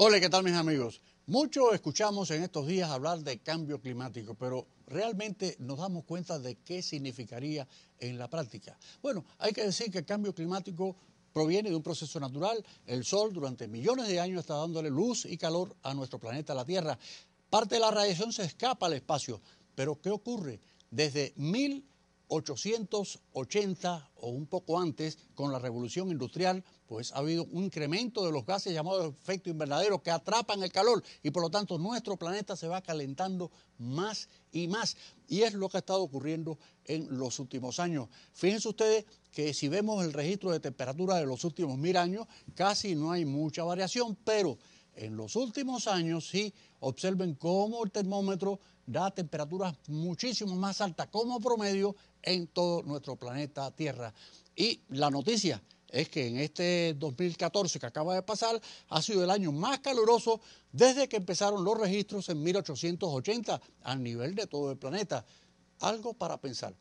Hola, ¿qué tal mis amigos? Mucho escuchamos en estos días hablar de cambio climático, pero realmente nos damos cuenta de qué significaría en la práctica. Bueno, hay que decir que el cambio climático proviene de un proceso natural. El Sol durante millones de años está dándole luz y calor a nuestro planeta, la Tierra. Parte de la radiación se escapa al espacio, pero ¿qué ocurre? Desde mil 880 o un poco antes, con la revolución industrial, pues ha habido un incremento de los gases llamados efecto invernadero que atrapan el calor y por lo tanto nuestro planeta se va calentando más y más. Y es lo que ha estado ocurriendo en los últimos años. Fíjense ustedes que si vemos el registro de temperatura de los últimos mil años, casi no hay mucha variación, pero en los últimos años sí observen cómo el termómetro da temperaturas muchísimo más altas como promedio en todo nuestro planeta Tierra. Y la noticia es que en este 2014 que acaba de pasar ha sido el año más caluroso desde que empezaron los registros en 1880 al nivel de todo el planeta. Algo para pensar.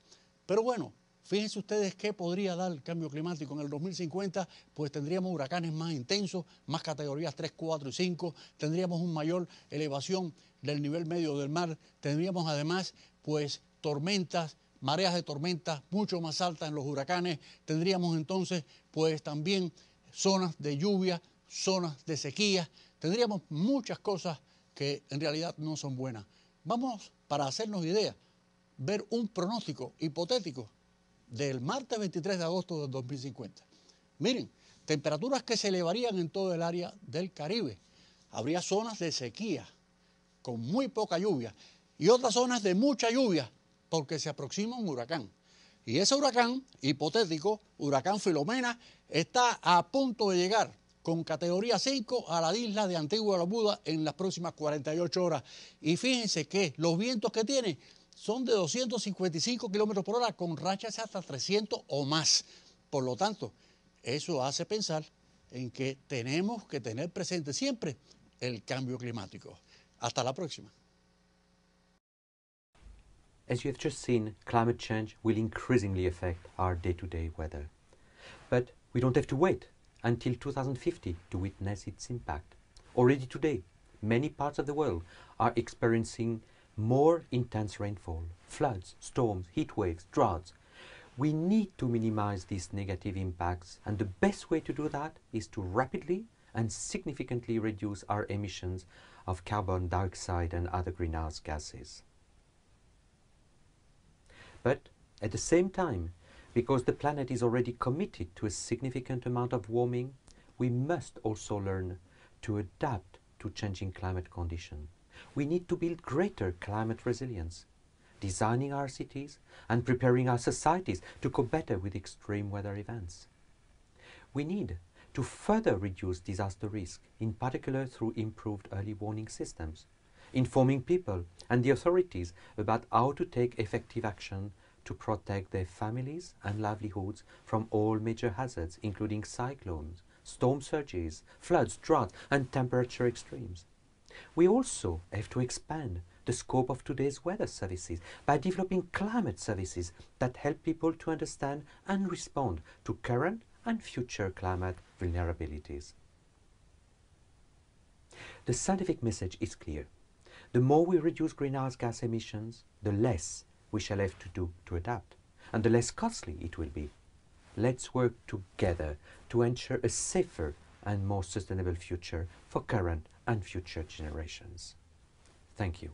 Pero bueno, Fíjense ustedes qué podría dar el cambio climático en el 2050, pues tendríamos huracanes más intensos, más categorías 3, 4 y 5, tendríamos una mayor elevación del nivel medio del mar, tendríamos además pues tormentas, mareas de tormentas mucho más altas en los huracanes, tendríamos entonces pues también zonas de lluvia, zonas de sequía, tendríamos muchas cosas que en realidad no son buenas. Vamos para hacernos idea, ver un pronóstico hipotético del martes 23 de agosto del 2050. Miren, temperaturas que se elevarían en todo el área del Caribe. Habría zonas de sequía con muy poca lluvia y otras zonas de mucha lluvia porque se aproxima un huracán. Y ese huracán hipotético, huracán Filomena, está a punto de llegar con categoría 5 a la isla de Antigua Buda... en las próximas 48 horas. Y fíjense que los vientos que tiene son de 255 kilómetros por hora con rachas hasta 300 o más. Por lo tanto, eso hace pensar en que tenemos que tener presente siempre el cambio climático. Hasta la próxima. As you have just seen, climate change will increasingly affect our day-to-day -day weather. But we don't have to wait until 2050 to witness its impact. Already today, many parts of the world are experiencing more intense rainfall, floods, storms, heat waves, droughts. We need to minimize these negative impacts, and the best way to do that is to rapidly and significantly reduce our emissions of carbon dioxide and other greenhouse gases. But at the same time, because the planet is already committed to a significant amount of warming, we must also learn to adapt to changing climate conditions we need to build greater climate resilience, designing our cities and preparing our societies to cope better with extreme weather events. We need to further reduce disaster risk, in particular through improved early warning systems, informing people and the authorities about how to take effective action to protect their families and livelihoods from all major hazards, including cyclones, storm surges, floods, drought, and temperature extremes. We also have to expand the scope of today's weather services by developing climate services that help people to understand and respond to current and future climate vulnerabilities. The scientific message is clear. The more we reduce greenhouse gas emissions, the less we shall have to do to adapt, and the less costly it will be. Let's work together to ensure a safer and more sustainable future for current and future generations. Thank you.